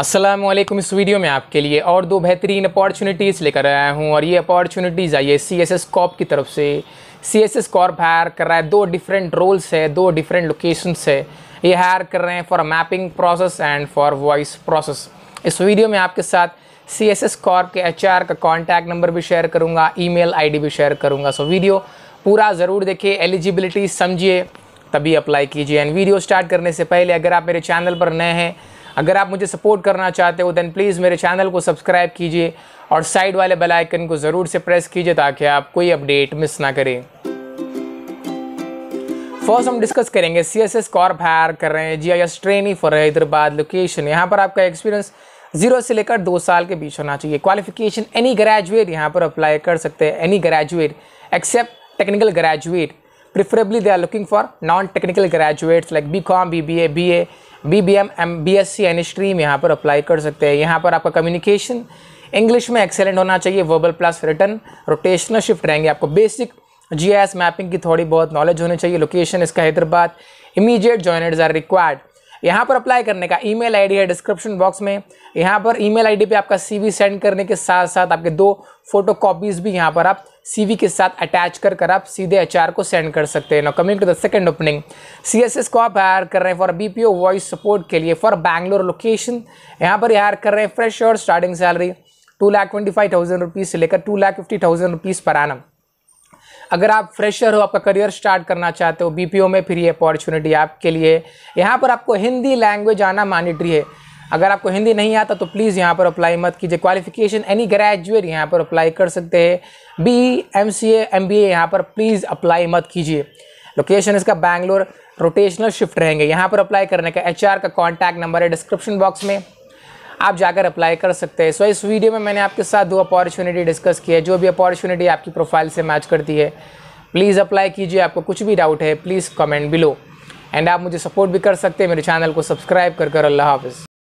असलम इस वीडियो में आपके लिए और दो बेहतरीन अपॉर्चुनिटीज़ लेकर आया हूँ और ये अपॉर्चुनिटीज़ आई है सी एस एस कॉप की तरफ से C S S Corp hire कर रहा है दो डिफरेंट रोल्स है दो डिफरेंट लोकेशंस है ये हायर कर रहे हैं for mapping process and for voice process इस वीडियो में आपके साथ सी एस एस कॉर्प के एच आर का कॉन्टैक्ट नंबर भी शेयर करूँगा ई मेल आई डी भी शेयर करूँगा सो वीडियो पूरा ज़रूर देखिए एलिजिबिलिटी समझिए तभी अप्लाई कीजिए एंड वीडियो स्टार्ट करने से पहले अगर आप मेरे चैनल पर नए हैं अगर आप मुझे सपोर्ट करना चाहते हो दैन प्लीज़ मेरे चैनल को सब्सक्राइब कीजिए और साइड वाले बेल आइकन को ज़रूर से प्रेस कीजिए ताकि आप कोई अपडेट मिस ना करें फर्स्ट हम डिस्कस करेंगे C S S Corp hire कर रहे हैं G I S training for Hyderabad location यहाँ पर आपका एक्सपीरियंस जीरो से लेकर दो साल के बीच होना चाहिए क्वालिफिकेशन एनी ग्रेजुएट यहाँ पर अप्लाई कर सकते हैं any graduate except technical graduate preferably they are looking for non-technical graduates like B Com B B A B A B B M M B S C N stream यहाँ पर apply कर सकते हैं यहाँ पर आपका कम्युनिकेशन इंग्लिश में excellent होना चाहिए verbal plus written rotational shift रहेंगे आपको बेसिक जी मैपिंग की थोड़ी बहुत नॉलेज होनी चाहिए लोकेशन इसका Hyderabad immediate joiners are required यहाँ पर अप्लाई करने का ईमेल आईडी है डिस्क्रिप्शन बॉक्स में यहाँ पर ईमेल आईडी पे आपका सीवी सेंड करने के साथ साथ आपके दो फोटो कॉपीज़ भी यहाँ पर आप सीवी के साथ अटैच कर कर आप सीधे एचआर को सेंड कर सकते हैं now coming to the second opening CSS को आप हायर कर रहे हैं फॉर बीपीओ वॉइस सपोर्ट के लिए फॉर बैंगलोर लोकेशन यहाँ पर हायर कर रहे हैं फ्रेश और starting salary two lakh twenty five thousand rupees से लेकर two lakh fifty thousand rupees पर आना अगर आप फ्रेशर हो आपका करियर स्टार्ट करना चाहते हो बीपीओ में फिर ये अपॉर्चुनिटी आपके लिए यहाँ पर आपको हिंदी लैंग्वेज आना मानिटरी है अगर आपको हिंदी नहीं आता तो प्लीज़ यहाँ पर अप्लाई मत कीजिए क्वालिफिकेशन एनी ग्रेजुएट यहाँ पर अप्लाई कर सकते हैं B M C M B A यहाँ पर प्लीज़ अप्लाई मत कीजिए लोकेशन इसका बैंगलोर रोटेशनल शिफ्ट रहेंगे यहाँ पर अप्लाई करने का एच का कॉन्टैक्ट नंबर है डिस्क्रिप्शन बॉक्स में आप जाकर अप्लाई कर सकते हैं सो so, इस वीडियो में मैंने आपके साथ दो अपॉर्चुनिटी डिस्कस की है जो भी अपॉर्चुनिटी आपकी प्रोफाइल से मैच करती है प्लीज़ अप्लाई कीजिए आपको कुछ भी डाउट है प्लीज़ कमेंट बिलो एंड आप मुझे सपोर्ट भी कर सकते हैं मेरे चैनल को सब्सक्राइब कर कर अल्लाह हाफिज़